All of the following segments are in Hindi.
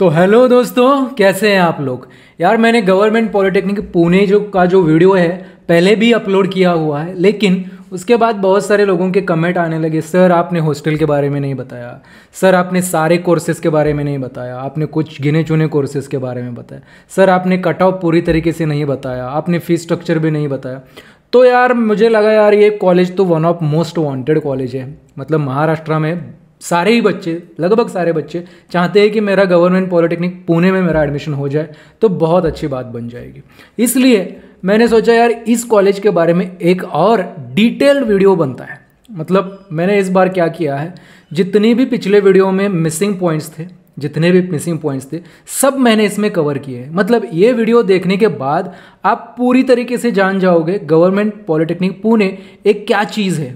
तो हेलो दोस्तों कैसे हैं आप लोग यार मैंने गवर्नमेंट पॉलिटेक्निक पुणे जो का जो वीडियो है पहले भी अपलोड किया हुआ है लेकिन उसके बाद बहुत सारे लोगों के कमेंट आने लगे सर आपने हॉस्टल के बारे में नहीं बताया सर आपने सारे कोर्सेज़ के बारे में नहीं बताया आपने कुछ गिने चुने कोर्सेज़ के बारे में बताया सर आपने कट ऑफ पूरी तरीके से नहीं बताया आपने फ़ीस स्ट्रक्चर भी नहीं बताया तो यार मुझे लगा यार ये कॉलेज तो one of most wanted college है मतलब महाराष्ट्र में सारे ही बच्चे लगभग सारे बच्चे चाहते हैं कि मेरा गवर्नमेंट पॉलिटेक्निक पुणे में मेरा एडमिशन हो जाए तो बहुत अच्छी बात बन जाएगी इसलिए मैंने सोचा यार इस कॉलेज के बारे में एक और डिटेल वीडियो बनता है मतलब मैंने इस बार क्या किया है जितनी भी पिछले वीडियो में मिसिंग पॉइंट्स थे जितने भी मिसिंग पॉइंट्स थे सब मैंने इसमें कवर किए हैं मतलब ये वीडियो देखने के बाद आप पूरी तरीके से जान जाओगे गवर्नमेंट पॉलिटेक्निक पुणे एक क्या चीज़ है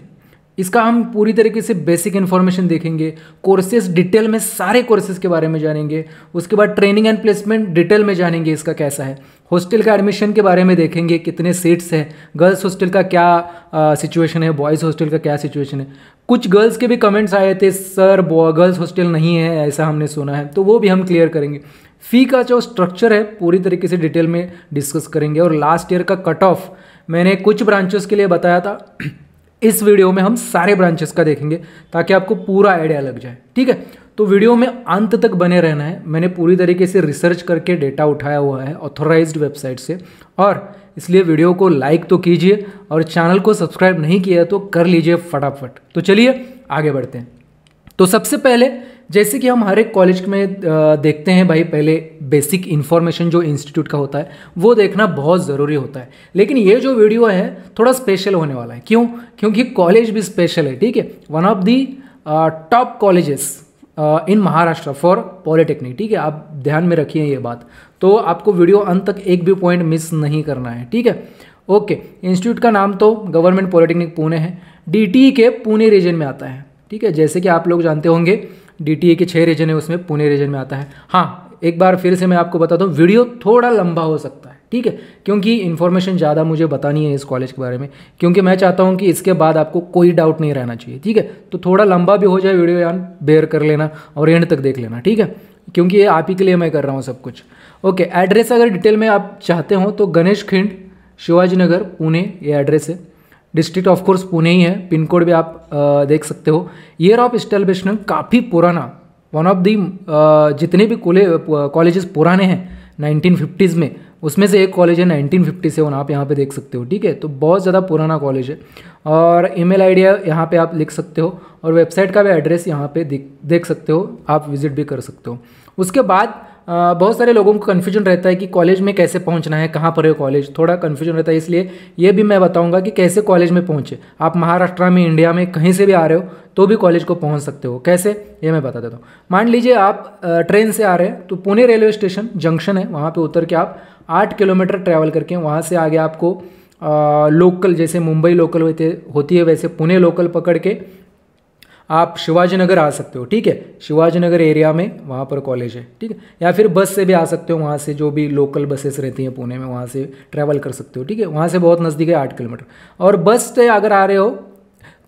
इसका हम पूरी तरीके से बेसिक इन्फॉर्मेशन देखेंगे कोर्सेज डिटेल में सारे कोर्सेज के बारे में जानेंगे उसके बाद ट्रेनिंग एंड प्लेसमेंट डिटेल में जानेंगे इसका कैसा है हॉस्टल का एडमिशन के बारे में देखेंगे कितने सीट्स हैं गर्ल्स हॉस्टल का क्या सिचुएशन है बॉयज़ हॉस्टल का क्या सिचुएशन है कुछ गर्ल्स के भी कमेंट्स आए थे सर गर्ल्स हॉस्टल नहीं है ऐसा हमने सुना है तो वो भी हम क्लियर करेंगे फ़ी का जो स्ट्रक्चर है पूरी तरीके से डिटेल में डिस्कस करेंगे और लास्ट ईयर का कट ऑफ मैंने कुछ ब्रांचेस के लिए बताया था इस वीडियो में हम सारे ब्रांचेस का देखेंगे ताकि आपको पूरा आइडिया लग जाए ठीक है तो वीडियो में अंत तक बने रहना है मैंने पूरी तरीके से रिसर्च करके डेटा उठाया हुआ है ऑथोराइज्ड वेबसाइट से और इसलिए वीडियो को लाइक तो कीजिए और चैनल को सब्सक्राइब नहीं किया तो कर लीजिए फटाफट तो चलिए आगे बढ़ते हैं तो सबसे पहले जैसे कि हम हर एक कॉलेज में देखते हैं भाई पहले बेसिक इन्फॉर्मेशन जो इंस्टीट्यूट का होता है वो देखना बहुत ज़रूरी होता है लेकिन ये जो वीडियो है थोड़ा स्पेशल होने वाला है क्यों क्योंकि कॉलेज भी स्पेशल है ठीक है one of the top colleges in Maharashtra for polytechnic ठीक है आप ध्यान में रखिए ये बात तो आपको वीडियो अंत तक एक भी पॉइंट मिस नहीं करना है ठीक है ओके इंस्टीट्यूट का नाम तो गवर्नमेंट पॉलिटेक्निक पुणे है डी e के पुणे रीजन में आता है ठीक है जैसे कि आप लोग जानते होंगे डी के छः रीजन है उसमें पुणे रीजन में आता है हाँ एक बार फिर से मैं आपको बता दूँ वीडियो थोड़ा लंबा हो सकता है ठीक है क्योंकि इन्फॉर्मेशन ज़्यादा मुझे बतानी है इस कॉलेज के बारे में क्योंकि मैं चाहता हूँ कि इसके बाद आपको कोई डाउट नहीं रहना चाहिए ठीक है तो थोड़ा लंबा भी हो जाए वीडियो यार बेयर कर लेना और एंड तक देख लेना ठीक है क्योंकि ये आप ही के लिए मैं कर रहा हूँ सब कुछ ओके एड्रेस अगर डिटेल में आप चाहते हो तो गणेश खिंड शिवाजी नगर पुणे ये एड्रेस है डिस्ट्रिक्ट ऑफ कोर्स पुणे ही है पिन कोड भी आप आ, देख सकते हो ईयर ऑफ इस्टेब्लिशमेंट काफ़ी पुराना वन ऑफ दी जितने भी कॉलेजेस पुराने हैं 1950s में उसमें से एक कॉलेज है 1957 आप यहाँ पे देख सकते हो ठीक है तो बहुत ज़्यादा पुराना कॉलेज है और ईमेल आईडी यहाँ पर आप लिख सकते हो और वेबसाइट का भी एड्रेस यहाँ पे देख सकते हो आप विजिट भी कर सकते हो उसके बाद बहुत सारे लोगों को कन्फ्यूजन रहता है कि कॉलेज में कैसे पहुंचना है कहाँ पर है कॉलेज थोड़ा कन्फ्यूजन रहता है इसलिए ये भी मैं बताऊंगा कि कैसे कॉलेज में पहुँचे आप महाराष्ट्र में इंडिया में कहीं से भी आ रहे हो तो भी कॉलेज को पहुँच सकते हो कैसे ये मैं बता देता हूँ मान लीजिए आप ट्रेन से आ रहे हैं तो पुणे रेलवे स्टेशन जंक्शन है वहाँ पर उतर के आप आठ किलोमीटर ट्रैवल करके वहाँ से आगे आपको लोकल जैसे मुंबई लोकल होते होती है वैसे पुणे लोकल पकड़ के आप शिवाजी नगर आ सकते हो ठीक है शिवाजी नगर एरिया में वहाँ पर कॉलेज है ठीक है या फिर बस से भी आ सकते हो वहाँ से जो भी लोकल बसेस रहती हैं पुणे में वहाँ से ट्रैवल कर सकते हो ठीक है वहाँ से बहुत नज़दीक है आठ किलोमीटर और बस से अगर आ रहे हो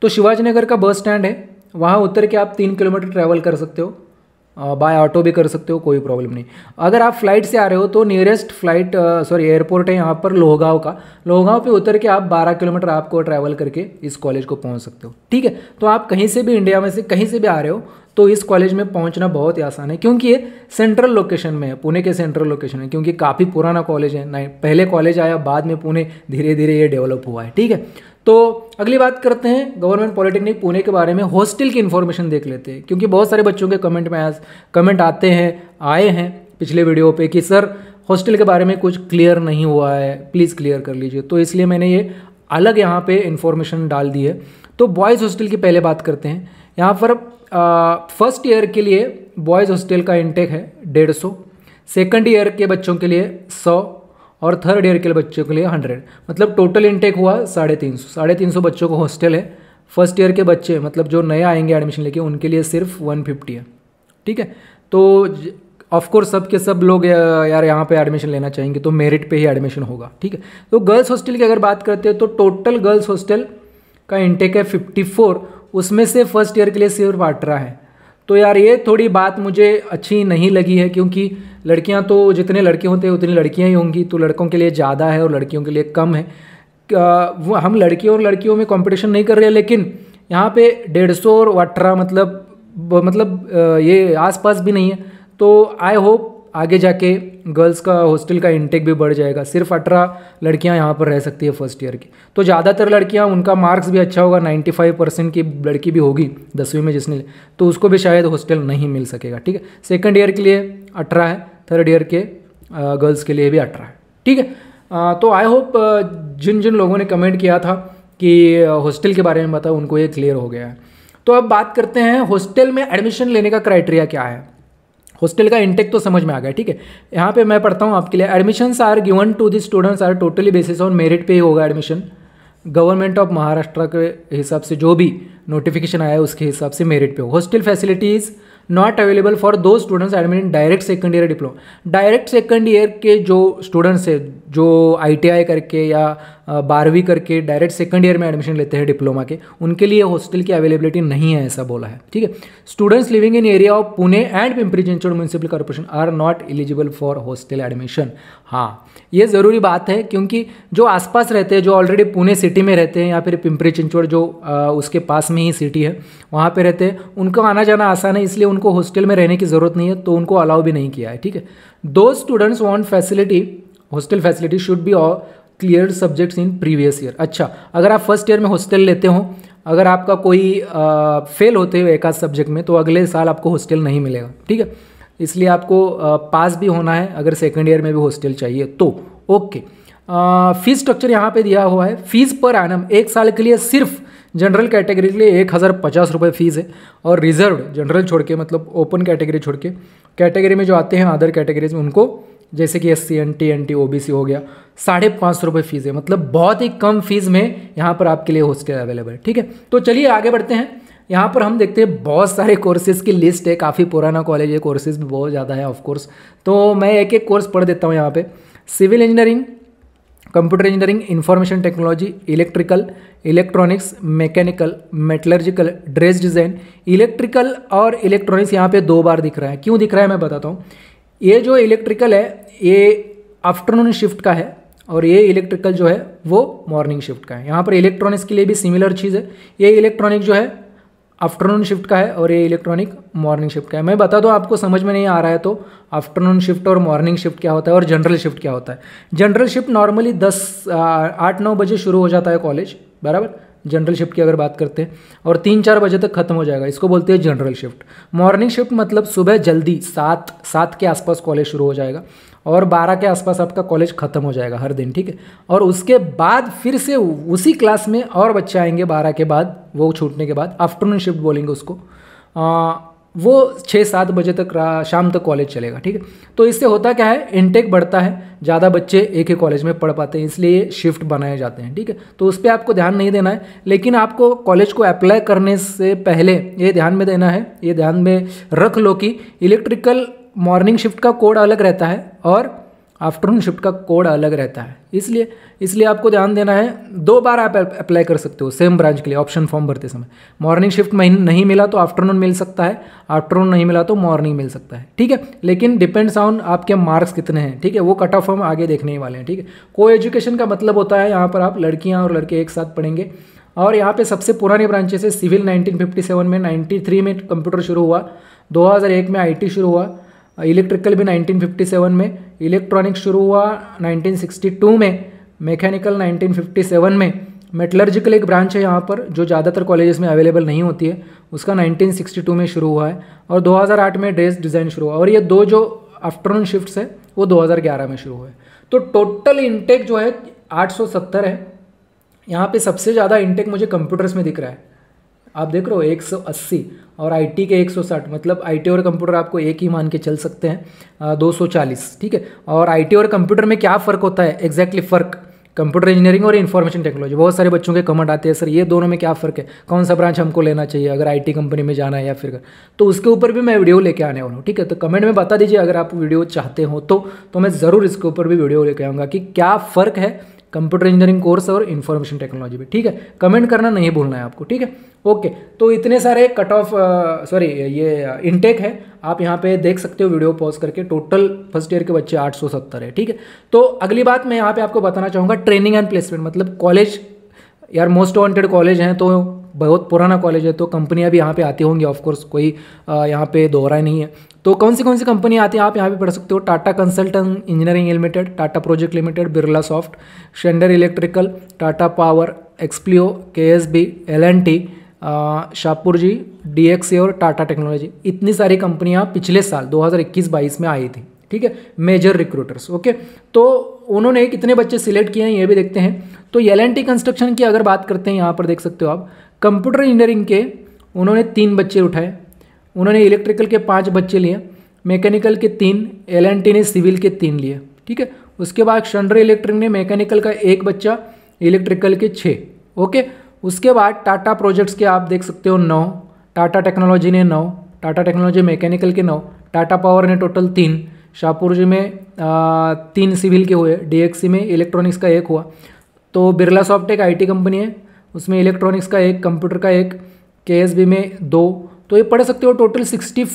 तो शिवाजी नगर का बस स्टैंड है वहाँ उतर के आप तीन किलोमीटर ट्रैवल कर सकते हो बाय ऑटो भी कर सकते हो कोई प्रॉब्लम नहीं अगर आप फ्लाइट से आ रहे हो तो नियरेस्ट फ्लाइट सॉरी एयरपोर्ट है यहाँ पर लोहगांव का लोहगांव पे उतर के आप 12 किलोमीटर आपको ट्रैवल करके इस कॉलेज को पहुँच सकते हो ठीक है तो आप कहीं से भी इंडिया में से कहीं से भी आ रहे हो तो इस कॉलेज में पहुंचना बहुत ही आसान है क्योंकि ये सेंट्रल लोकेशन में है पुणे के सेंट्रल लोकेशन में क्योंकि काफ़ी पुराना कॉलेज है नहीं पहले कॉलेज आया बाद में पुणे धीरे धीरे ये डेवलप हुआ है ठीक है तो अगली बात करते हैं गवर्नमेंट पॉलिटेक्निक पुणे के बारे में हॉस्टल की इन्फॉर्मेशन देख लेते हैं क्योंकि बहुत सारे बच्चों के कमेंट में आज कमेंट आते हैं आए हैं पिछले वीडियो पे कि सर हॉस्टल के बारे में कुछ क्लियर नहीं हुआ है प्लीज़ क्लियर कर लीजिए तो इसलिए मैंने ये अलग यहाँ पे इन्फॉर्मेशन डाल दी है तो बॉयज़ हॉस्टल की पहले बात करते हैं यहाँ पर फर्स्ट ईयर के लिए बॉयज़ हॉस्टल का इंटेक है डेढ़ सौ सेकेंड ईयर के बच्चों के लिए सौ और थर्ड ईयर के बच्चों के लिए हंड्रेड मतलब टोटल इनटेक हुआ साढ़े तीन सौ साढ़े तीन सौ बच्चों को हॉस्टल है फर्स्ट ईयर के बच्चे मतलब जो नए आएंगे एडमिशन लेके उनके लिए सिर्फ वन फिफ्टी है ठीक है तो ऑफकोर्स सब के सब लोग यार यहाँ पे एडमिशन लेना चाहेंगे तो मेरिट पे ही एडमिशन होगा ठीक है तो गर्ल्स हॉस्टल की अगर बात करते हैं तो टोटल गर्ल्स हॉस्टल का इनटेक है फोर उसमें से फर्स्ट ईयर के लिए सिर्फ अठारह है तो यार ये थोड़ी बात मुझे अच्छी नहीं लगी है क्योंकि लड़कियां तो जितने लड़के होते हैं उतनी लड़कियां ही होंगी तो लड़कों के लिए ज़्यादा है और लड़कियों के लिए कम है वो हम लड़कियों और लड़कियों में कंपटीशन नहीं कर रहे हैं लेकिन यहाँ पे डेढ़ सौ और अठारह मतलब मतलब ये आसपास भी नहीं है तो आई होप आगे जाके गर्ल्स का हॉस्टल का इंटेक भी बढ़ जाएगा सिर्फ अठारह लड़कियां यहाँ पर रह सकती है फर्स्ट ईयर की तो ज़्यादातर लड़कियां उनका मार्क्स भी अच्छा होगा 95 परसेंट की लड़की भी होगी दसवीं में जिसने तो उसको भी शायद हॉस्टल नहीं मिल सकेगा ठीक है सेकेंड ईयर के लिए अठारह है थर्ड ईयर के गर्ल्स के लिए भी अठारह है ठीक है तो आई होप जिन जिन लोगों ने कमेंट किया था कि हॉस्टल के बारे में बताओ उनको ये क्लियर हो गया है तो अब बात करते हैं हॉस्टल में एडमिशन लेने का क्राइटेरिया क्या है हॉस्टल का इंटेक तो समझ में आ गया ठीक है यहाँ पे मैं पढ़ता हूँ आपके लिए admissions are given to this students are totally basis on merit पे ही होगा एडमिशन गवर्नमेंट ऑफ महाराष्ट्र के हिसाब से जो भी नोटिफिकेशन आया है उसके हिसाब से मेरिट पे होगा hostel facilities not available for to students admit in direct second year diploma direct second year के जो स्टूडेंट्स है जो आई करके या बारहवीं करके डायरेक्ट सेकेंड ईयर में एडमिशन लेते हैं डिप्लोमा के उनके लिए हॉस्टल की अवेलेबिलिटी नहीं है ऐसा बोला है ठीक है students living in area of Pune and Pimpri Chinchwad municipal corporation are not eligible for hostel admission हाँ ये ज़रूरी बात है क्योंकि जो आसपास रहते हैं जो ऑलरेडी पुणे सिटी में रहते हैं या फिर पिंपरी चिंचवड़ जो आ, उसके पास में ही सिटी है वहाँ पे रहते हैं उनको आना जाना आसान है इसलिए उनको हॉस्टल में रहने की ज़रूरत नहीं है तो उनको अलाउ भी नहीं किया है ठीक है to students want facility hostel facility should be clear subjects in previous year अच्छा अगर आप फर्स्ट ईयर में हॉस्टल लेते हो अगर आपका कोई आ, फेल होते हो एक आध सब्जेक्ट में तो अगले साल आपको हॉस्टल नहीं मिलेगा ठीक है इसलिए आपको पास भी होना है अगर सेकेंड ईयर में भी हॉस्टल चाहिए तो ओके फीस स्ट्रक्चर यहाँ पे दिया हुआ है फीस पर एनम एक साल के लिए सिर्फ जनरल कैटेगरी के लिए एक हज़ार पचास रुपये फ़ीस है और रिजर्व जनरल छोड़ के मतलब ओपन कैटेगरी छोड़ के कैटेगरी में जो आते हैं अदर कैटेगरीज में उनको जैसे कि S C N T N T O B C हो गया साढ़े पाँच सौ रुपये फ़ीस है मतलब बहुत ही कम फीस में यहाँ पर आपके लिए हॉस्टल अवेलेबल है ठीक है तो चलिए आगे बढ़ते हैं यहाँ पर हम देखते हैं बहुत सारे कोर्सेज़ की लिस्ट है काफ़ी पुराना कॉलेज है कोर्सेज़ भी बहुत ज़्यादा है ऑफकोर्स तो मैं एक एक कोर्स पढ़ देता हूँ यहाँ पर civil engineering computer engineering information technology electrical electronics mechanical metallurgical dress design electrical और इलेक्ट्रॉनिक्स यहाँ पे दो बार दिख रहा है क्यों दिख रहा है मैं बताता हूँ ये जो इलेक्ट्रिकल है ये आफ्टरनून शिफ्ट का है और ये इलेक्ट्रिकल जो है वो मॉर्निंग शिफ्ट का है यहाँ पर इलेक्ट्रॉनिक्स के लिए भी सिमिलर चीज़ है ये इलेक्ट्रॉनिक जो है आफ्टरनून शिफ्ट का है और ये इलेक्ट्रॉनिक मॉर्निंग शिफ्ट का है मैं बता दूँ आपको समझ में नहीं आ रहा है तो आफ्टरनून शिफ्ट और मॉर्निंग शिफ्ट क्या होता है और जनरल शिफ्ट क्या होता है जनरल शिफ्ट नॉर्मली दस आठ नौ बजे शुरू हो जाता है कॉलेज बराबर जनरल शिफ्ट की अगर बात करते हैं और तीन चार बजे तक खत्म हो जाएगा इसको बोलते हैं जनरल शिफ्ट मॉर्निंग शिफ्ट मतलब सुबह जल्दी सात सात के आसपास कॉलेज शुरू हो जाएगा और बारह के आसपास आपका कॉलेज ख़त्म हो जाएगा हर दिन ठीक है और उसके बाद फिर से उसी क्लास में और बच्चे आएंगे बारह के बाद वो छूटने के बाद आफ्टरनून शिफ्ट बोलेंगे उसको आ, वो छः सात बजे तक शाम तक कॉलेज चलेगा ठीक है तो इससे होता क्या है इनटेक बढ़ता है ज़्यादा बच्चे एक ही कॉलेज में पढ़ पाते हैं इसलिए शिफ्ट बनाए जाते हैं ठीक है तो उस पर आपको ध्यान नहीं देना है लेकिन आपको कॉलेज को अप्लाई करने से पहले ये ध्यान में देना है ये ध्यान में रख लो कि इलेक्ट्रिकल मॉर्निंग शिफ्ट का कोड अलग रहता है और आफ्टरनून शिफ्ट का कोड अलग रहता है इसलिए इसलिए आपको ध्यान देना है दो बार आप अप्लाई कर सकते हो सेम ब्रांच के लिए ऑप्शन फॉर्म भरते समय मॉर्निंग शिफ्ट में नहीं मिला तो आफ्टरनून मिल सकता है आफ्टरनून नहीं मिला तो मॉर्निंग मिल सकता है ठीक है लेकिन डिपेंड्स ऑन आपके मार्क्स कितने हैं ठीक है वो कट ऑफ हम आगे देखने ही वाले हैं ठीक है को एजुकेशन का मतलब होता है यहाँ पर आप लड़कियाँ और लड़के एक साथ पढ़ेंगे और यहाँ पे सबसे पुराने ब्रांचेस है सिविल 1957 में 93 में कंप्यूटर शुरू हुआ 2001 में आईटी शुरू हुआ इलेक्ट्रिकल भी 1957 में इलेक्ट्रॉनिक्स शुरू हुआ 1962 में मैकेनिकल 1957 में मेटलर्जिकल एक ब्रांच है यहाँ पर जो ज़्यादातर कॉलेजेस में अवेलेबल नहीं होती है उसका 1962 में शुरू हुआ है और 2008 में ड्रेस डिज़ाइन शुरू हुआ और ये दो जो आफ्टरनून शिफ्ट्स है वो 2011 में शुरू हुए तो टोटल इंटेक जो है 870 है यहाँ पे सबसे ज़्यादा इंटेक मुझे कंप्यूटर्स में दिख रहा है आप देख रहे हो 180 और आईटी के 160 मतलब आईटी और कंप्यूटर आपको एक ही मान के चल सकते हैं दो सौ चालीस ठीक है और आईटी और कंप्यूटर में क्या फ़र्क होता है एग्जैक्टली फ़र्क कंप्यूटर इंजीनियरिंग और इन्फॉर्मेशन टेक्नोलॉजी बहुत सारे बच्चों के कमेंट आते हैं सर ये दोनों में क्या फ़र्क है कौन सा ब्रांच हमको लेना चाहिए अगर आईटी कंपनी में जाना है या फिर तो उसके ऊपर भी मैं वीडियो लेके आने वाला हूँ ठीक है तो कमेंट में बता दीजिए अगर आप वीडियो चाहते हो तो, तो मैं ज़रूर इसके ऊपर भी वीडियो लेके आऊँगा कि क्या फ़र्क है कंप्यूटर इंजीनियरिंग कोर्स और इन्फॉर्मेशन टेक्नोलॉजी में ठीक है कमेंट करना नहीं भूलना है आपको ठीक है ओके तो इतने सारे कट ऑफ सॉरी ये इनटेक uh, है आप यहाँ पे देख सकते हो वीडियो पॉज करके टोटल फर्स्ट ईयर के बच्चे 870 है ठीक है तो अगली बात मैं यहाँ पे आपको बताना चाहूँगा ट्रेनिंग एंड प्लेसमेंट मतलब कॉलेज यार मोस्ट वॉन्टेड कॉलेज हैं तो बहुत पुराना कॉलेज है तो कंपनियाँ भी यहाँ पे आती होंगी ऑफकोर्स कोई यहाँ पे दोहरा नहीं है तो कौन सी कौन सी कंपनी आती है आप यहाँ पे पढ़ सकते हो Tata consultant engineering limited Tata project limited Birla soft Schneider electrical Tata power एक्सप्लियो K S B L N T Shapoorji D X और टाटा टेक्नोलॉजी इतनी सारी कंपनियाँ पिछले साल 2021-22 में आई थी ठीक है मेजर रिक्रूटर्स ओके तो उन्होंने कितने बच्चे सिलेक्ट किए हैं ये भी देखते हैं तो एल एन टी कंस्ट्रक्शन की अगर बात करते हैं यहाँ पर देख सकते हो आप कंप्यूटर इंजीनियरिंग के उन्होंने तीन बच्चे उठाए उन्होंने इलेक्ट्रिकल के पाँच बच्चे लिए मैकेनिकल के तीन एल टी ने सिविल के तीन लिए ठीक है उसके बाद शंडर इलेक्ट्रिक ने मैकेनिकल का एक बच्चा इलेक्ट्रिकल के छः ओके उसके बाद टाटा प्रोजेक्ट्स के आप देख सकते हो नौ टाटा टेक्नोलॉजी ने नौ टाटा टेक्नोलॉजी मैकेनिकल के नौ टाटा पावर ने टोटल तीन शाहपुर जी में आ, तीन सिविल के हुए डीएक्सी में इलेक्ट्रॉनिक्स का एक हुआ तो बिरला सॉफ्ट एक आईटी कंपनी है उसमें इलेक्ट्रॉनिक्स का एक कंप्यूटर का एक के में दो तो ये पढ़ सकते हो टोटल 64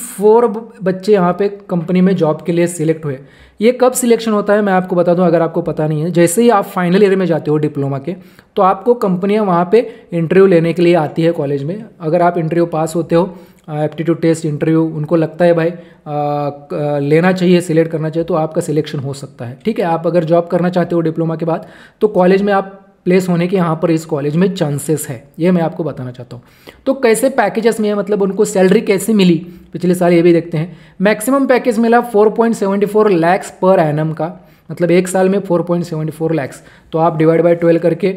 बच्चे यहाँ पे कंपनी में जॉब के लिए सिलेक्ट हुए ये कब सिलेक्शन होता है मैं आपको बता दूं अगर आपको पता नहीं है जैसे ही आप फाइनल ईयर में जाते हो डिप्लोमा के तो आपको कंपनियाँ वहाँ पे इंटरव्यू लेने के लिए आती है कॉलेज में अगर आप इंटरव्यू पास होते हो एप्टीट्यूड टेस्ट इंटरव्यू उनको लगता है भाई आ, लेना चाहिए सिलेक्ट करना चाहिए तो आपका सिलेक्शन हो सकता है ठीक है आप अगर जॉब करना चाहते हो डिप्लोमा के बाद तो कॉलेज में आप प्लेस होने के यहाँ पर इस कॉलेज में चांसेस है ये मैं आपको बताना चाहता हूँ तो कैसे पैकेजेस में है मतलब उनको सैलरी कैसे मिली पिछले साल ये भी देखते हैं मैक्सिमम पैकेज मिला 4.74 लैक्स पर एनम का मतलब एक साल में 4.74 लैक्स तो आप डिवाइड बाय ट्वेल्व करके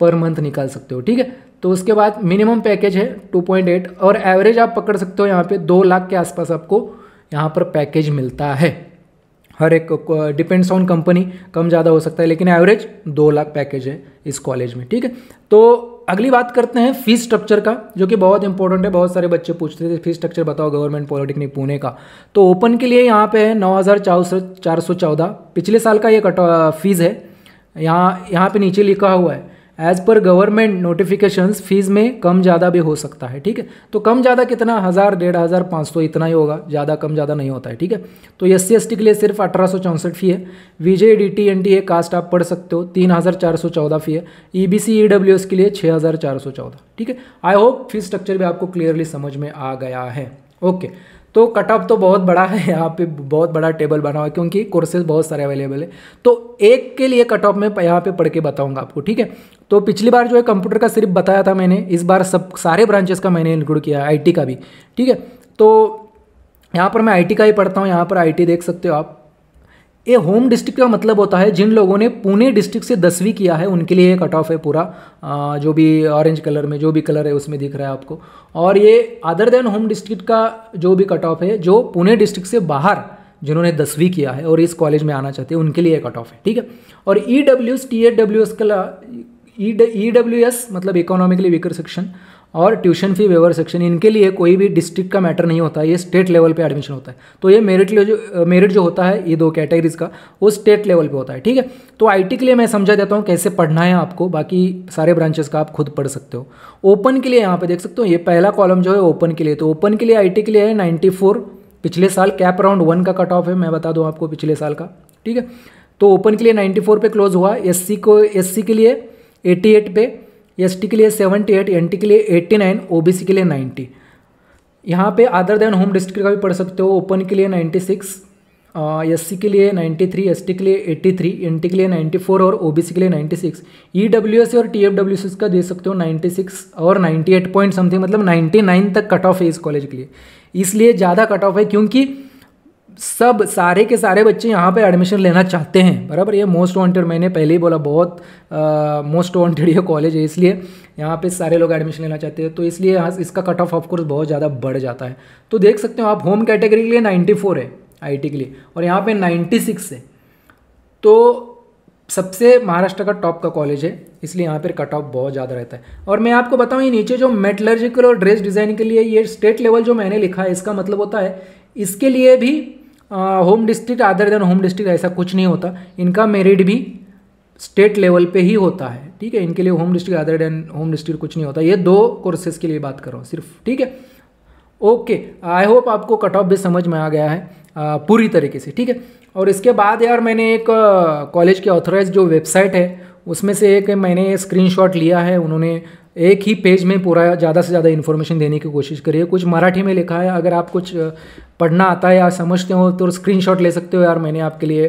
पर मंथ निकाल सकते हो ठीक है तो उसके बाद मिनिमम पैकेज है 2.8 और एवरेज आप पकड़ सकते हो यहाँ पे दो लाख के आसपास आपको यहाँ पर पैकेज मिलता है हर एक डिपेंड्स ऑन कंपनी कम ज़्यादा हो सकता है लेकिन एवरेज दो लाख पैकेज है इस कॉलेज में ठीक है तो अगली बात करते हैं फीस स्ट्रक्चर का जो कि बहुत इंपॉर्टेंट है बहुत सारे बच्चे पूछते थे फीस स्ट्रक्चर बताओ गवर्नमेंट पॉलिटेक्निक पुणे का तो ओपन के लिए यहाँ पे है नौ हज़ार चार सौ चौदह पिछले साल का ये कट फीस है यहाँ यहाँ पे नीचे लिखा हुआ है as per government notifications fees में कम ज़्यादा भी हो सकता है ठीक है तो कम ज़्यादा कितना हज़ार डेढ़ हज़ार पाँच सौ इतना ही होगा ज़्यादा कम ज़्यादा नहीं होता है ठीक है तो एस सी के लिए सिर्फ अठारह सौ चौंसठ फी है VJ D T N T A caste आप पढ़ सकते हो तीन हज़ार चार सौ चौदह फी है E B C E W S के लिए छः हज़ार चार सौ चौदह ठीक है आई होप फीस स्ट्रक्चर भी आपको क्लियरली समझ में आ गया है ओके okay. तो कट ऑफ तो बहुत बड़ा है यहाँ पे बहुत बड़ा टेबल बना हुआ है क्योंकि कोर्सेज बहुत सारे अवेलेबल है तो एक के लिए कट ऑफ मैं यहाँ पे पढ़ के बताऊँगा आपको ठीक है तो पिछली बार जो है कंप्यूटर का सिर्फ बताया था मैंने इस बार सब सारे ब्रांचेस का मैंने इंक्लूड किया आई का भी ठीक है तो यहाँ पर मैं आई का ही पढ़ता हूँ यहाँ पर आई देख सकते हो आप ए होम डिस्ट्रिक्ट का मतलब होता है जिन लोगों ने पुणे डिस्ट्रिक्ट से दसवीं किया है उनके लिए कट ऑफ है पूरा जो भी ऑरेंज कलर में जो भी कलर है उसमें दिख रहा है आपको और ये अदर देन होम डिस्ट्रिक्ट का जो भी कट ऑफ है जो पुणे डिस्ट्रिक्ट से बाहर जिन्होंने दसवीं किया है और इस कॉलेज में आना चाहते हैं उनके लिए कट ऑफ है ठीक है और E W S T A W S का ई डब्ल्यू एस मतलब इकोनॉमिकली वीकर सेक्शन और ट्यूशन फी वेवर सेक्शन इनके लिए कोई भी डिस्ट्रिक्ट का मैटर नहीं होता ये स्टेट लेवल पे एडमिशन होता है तो ये मेरिट जो मेरिट जो होता है ये दो कैटेगरीज का वो स्टेट लेवल पे होता है ठीक है तो आईटी के लिए मैं समझा देता हूँ कैसे पढ़ना है आपको बाकी सारे ब्रांचेस का आप खुद पढ़ सकते हो ओपन के लिए यहाँ पर देख सकते हो ये पहला कॉलम जो है ओपन के लिए तो ओपन के लिए आई के लिए है नाइन्टी पिछले साल कैप राउंड वन का कट ऑफ है मैं बता दूँ आपको पिछले साल का ठीक है तो ओपन के लिए नाइन्टी पे क्लोज हुआ एस को एस के लिए एटी पे एस के लिए सेवेंटी एट एन के लिए एट्टी नाइन ओ के लिए नाइन्टी यहाँ पे अदर देन होम डिस्ट्रिक्ट का भी पढ़ सकते हो ओपन के लिए नाइन्टी सिक्स एस के लिए नाइन्टी थ्री एस के लिए एट्टी थ्री एन के लिए नाइन्टी फोर और ओ के लिए ninety six E W S और टी एफ डब्ल्यू एस का दे सकते हो नाइन्टी सिक्स और नाइन्टी एट पॉइंट समथिंग मतलब नाइन्टी नाइन तक कट ऑफ है इस कॉलेज के लिए इसलिए ज़्यादा कट ऑफ है क्योंकि सब सारे के सारे बच्चे यहाँ पे एडमिशन लेना चाहते हैं बराबर ये मोस्ट वांटेड मैंने पहले ही बोला बहुत मोस्ट वांटेड ये कॉलेज है इसलिए यहाँ पे सारे लोग एडमिशन लेना चाहते हैं तो इसलिए यहाँ इसका कट ऑफ ऑफकोर्स बहुत ज़्यादा बढ़ जाता है तो देख सकते हो आप होम कैटेगरी के लिए नाइन्टी है आई के लिए और यहाँ पर नाइन्टी है तो सबसे महाराष्ट्र का टॉप का कॉलेज है इसलिए यहाँ पर कट ऑफ बहुत ज़्यादा रहता है और मैं आपको बताऊँ ये नीचे जो मेटलर्जिकल और ड्रेस डिज़ाइन के लिए ये स्टेट लेवल जो मैंने लिखा है इसका मतलब होता है इसके लिए भी home district other than home district ऐसा कुछ नहीं होता इनका मेरिट भी स्टेट लेवल पे ही होता है ठीक है इनके लिए home district other than home district कुछ नहीं होता ये दो कोर्सेज के लिए बात कर रहा हूँ सिर्फ ठीक है ओके आई होप आपको कट ऑफ भी समझ में आ गया है आ, पूरी तरीके से ठीक है और इसके बाद यार मैंने एक कॉलेज के ऑथोराइज जो वेबसाइट है उसमें से एक मैंने स्क्रीनशॉट लिया है उन्होंने एक ही पेज में पूरा ज़्यादा से ज़्यादा इन्फॉर्मेशन देने की कोशिश करिए कुछ मराठी में लिखा है अगर आप कुछ पढ़ना आता है या समझते हो तो स्क्रीन ले सकते हो यार मैंने आपके लिए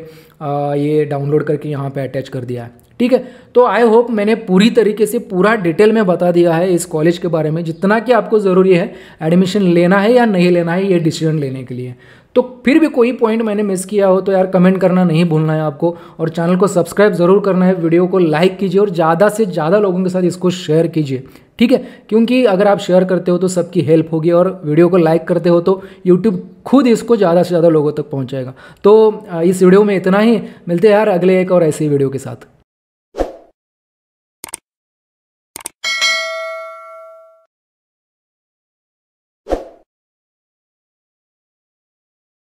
ये डाउनलोड करके यहाँ पर अटैच कर दिया है ठीक है तो आई होप मैंने पूरी तरीके से पूरा डिटेल में बता दिया है इस कॉलेज के बारे में जितना कि आपको ज़रूरी है एडमिशन लेना है या नहीं लेना है ये डिसीजन लेने के लिए तो फिर भी कोई पॉइंट मैंने मिस किया हो तो यार कमेंट करना नहीं भूलना है आपको और चैनल को सब्सक्राइब ज़रूर करना है वीडियो को लाइक कीजिए और ज़्यादा से ज़्यादा लोगों के साथ इसको शेयर कीजिए ठीक है क्योंकि अगर आप शेयर करते हो तो सबकी हेल्प होगी और वीडियो को लाइक करते हो तो यूट्यूब खुद इसको ज़्यादा से ज़्यादा लोगों तक पहुँचाएगा तो इस वीडियो में इतना ही मिलते हैं यार अगले एक और ऐसी वीडियो के साथ